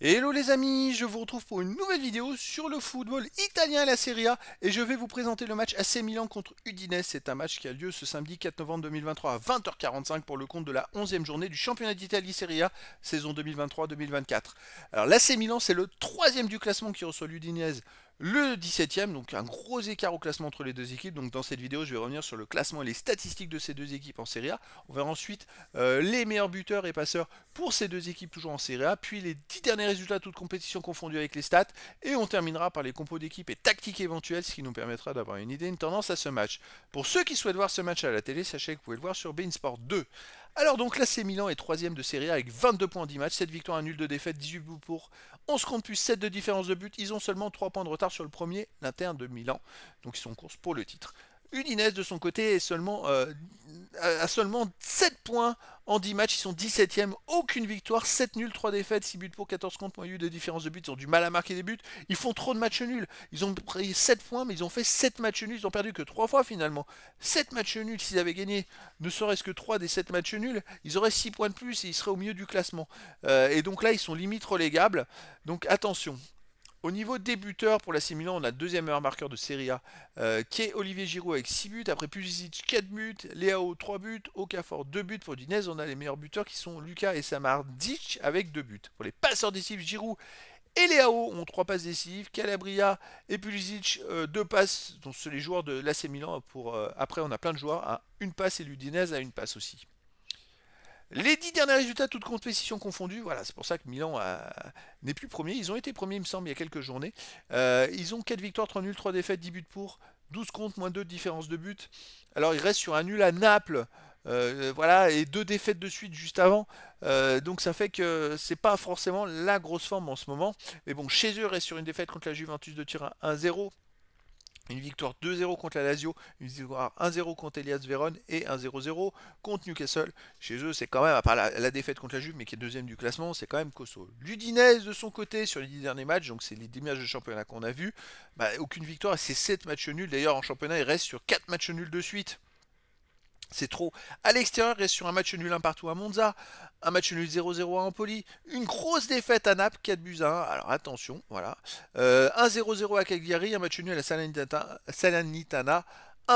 Hello les amis, je vous retrouve pour une nouvelle vidéo sur le football italien et la Serie A et je vais vous présenter le match AC Milan contre Udinese. C'est un match qui a lieu ce samedi 4 novembre 2023 à 20h45 pour le compte de la 11e journée du championnat d'Italie Serie A saison 2023-2024. Alors l'AC Milan c'est le troisième du classement qui reçoit l'Udinese le 17ème, donc un gros écart au classement entre les deux équipes. Donc dans cette vidéo, je vais revenir sur le classement et les statistiques de ces deux équipes en série A. On verra ensuite euh, les meilleurs buteurs et passeurs pour ces deux équipes toujours en série A, puis les 10 derniers résultats de toutes compétitions confondues avec les stats et on terminera par les compos d'équipes et tactiques éventuelles, ce qui nous permettra d'avoir une idée, une tendance à ce match. Pour ceux qui souhaitent voir ce match à la télé, sachez que vous pouvez le voir sur Bein Sport 2. Alors donc là c'est Milan est troisième de Serie A avec 22 points 10 matchs, 7 victoires, 1 nul, de défaite, 18 buts pour, 11 compte plus 7 de différence de but, ils ont seulement 3 points de retard sur le premier, l'inter de Milan, donc ils sont en course pour le titre. Udinese de son côté seulement, a euh, seulement 7 points en 10 matchs, ils sont 17 e aucune victoire, 7 nuls, 3 défaites, 6 buts pour, 14 contre, moins eu de différence de buts, ils ont du mal à marquer des buts, ils font trop de matchs nuls, ils ont pris 7 points mais ils ont fait 7 matchs nuls, ils ont perdu que 3 fois finalement. 7 matchs nuls, s'ils avaient gagné ne serait-ce que 3 des 7 matchs nuls, ils auraient 6 points de plus et ils seraient au milieu du classement. Euh, et donc là ils sont limite relégables, donc attention. Au niveau buteurs, pour l'AC Milan, on a deuxième meilleur marqueur de Serie A, qui euh, est Olivier Giroud avec 6 buts. Après Pulisic, 4 buts. Léao, 3 buts. Okafor, 2 buts. Pour Dinez, on a les meilleurs buteurs qui sont Lucas et Samardic avec 2 buts. Pour les passeurs décisifs, Giroud et Léao ont 3 passes décisives. Calabria et Pulisic, 2 euh, passes. Donc, sont les joueurs de l'AC Milan. Pour, euh, après, on a plein de joueurs à une passe et Ludinez à une passe aussi. Les dix derniers résultats, toutes compétitions confondues, voilà, c'est pour ça que Milan n'est plus premier. Ils ont été premiers, il me semble, il y a quelques journées. Euh, ils ont 4 victoires, 3 nuls, 3 défaites, 10 buts pour, 12 comptes, moins 2 de différence de buts, Alors ils restent sur un nul à Naples, euh, voilà, et deux défaites de suite juste avant. Euh, donc ça fait que c'est pas forcément la grosse forme en ce moment. Mais bon, chez eux, ils restent sur une défaite contre la Juventus de Turin 1-0. Une victoire 2-0 contre la Lazio, une victoire 1-0 contre Elias Véron et 1-0-0 contre Newcastle. Chez eux, c'est quand même, à part la, défaite contre la Juve, mais qui est deuxième du classement, c'est quand même costaud. L'Udinese, de son côté, sur les dix derniers matchs, donc c'est les 10 matchs de championnat qu'on a vus, bah, aucune victoire c'est 7 matchs nuls. D'ailleurs, en championnat, il reste sur quatre matchs nuls de suite. C'est trop. À l'extérieur, il reste sur un match nul un partout à Monza, un match nul 0-0 à Empoli, une grosse défaite à Naples, 4 buts à 1, alors attention, voilà. 1-0-0 euh, à Cagliari, un match nul à Salernitana, Salernitana,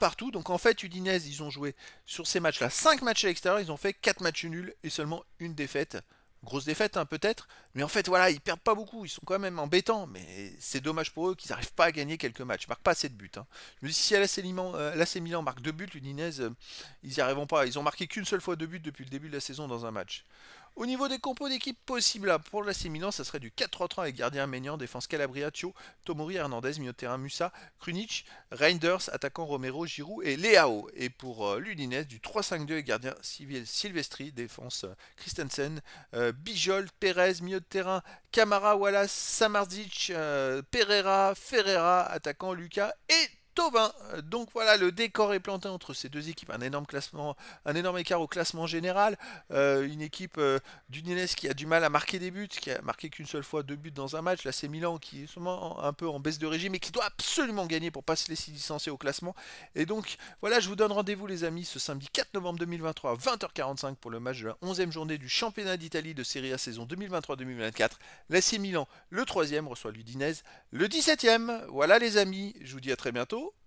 partout. Donc en fait, Udinese, ils ont joué sur ces matchs-là 5 matchs à l'extérieur, ils ont fait 4 matchs nuls et seulement une défaite grosse défaite hein, peut-être, mais en fait voilà, ils perdent pas beaucoup, ils sont quand même embêtants, mais c'est dommage pour eux qu'ils n'arrivent pas à gagner quelques matchs, ils marquent pas assez de buts. Mais hein. Je me dis si à l'AC euh, Milan, marque deux buts, l'Udinese, euh, ils n'y arriveront pas, ils ont marqué qu'une seule fois deux buts depuis le début de la saison dans un match. Au niveau des compos d'équipe possibles, hein, pour l'AC Milan, ça serait du 4-3-3 avec gardien Ménian, défense Calabria, Tio, Tomori, Hernandez, milieu terrain Musa, Krunic, Reinders, attaquant Romero, Giroud et Leao. Et pour euh, l'Udinese, du 3-5-2 avec gardien Silvestri, défense Christensen, Bijol, Perez, milieu de terrain, Camara, Wallace, Samardic, euh, Pereira, Ferreira, attaquant Lucas et donc voilà, le décor est planté entre ces deux équipes. Un énorme, classement, un énorme écart au classement général. Euh, une équipe euh, d'Udinese qui a du mal à marquer des buts, qui a marqué qu'une seule fois deux buts dans un match. Là, c'est Milan qui est sûrement un peu en baisse de régime et qui doit absolument gagner pour pas se laisser distancer au classement. Et donc voilà, je vous donne rendez-vous les amis ce samedi 4 novembre 2023 à 20h45 pour le match de la 11e journée du championnat d'Italie de Serie A saison 2023-2024. L'AC Milan, le troisième e reçoit l'Udinese, le 17e. Voilà les amis, je vous dis à très bientôt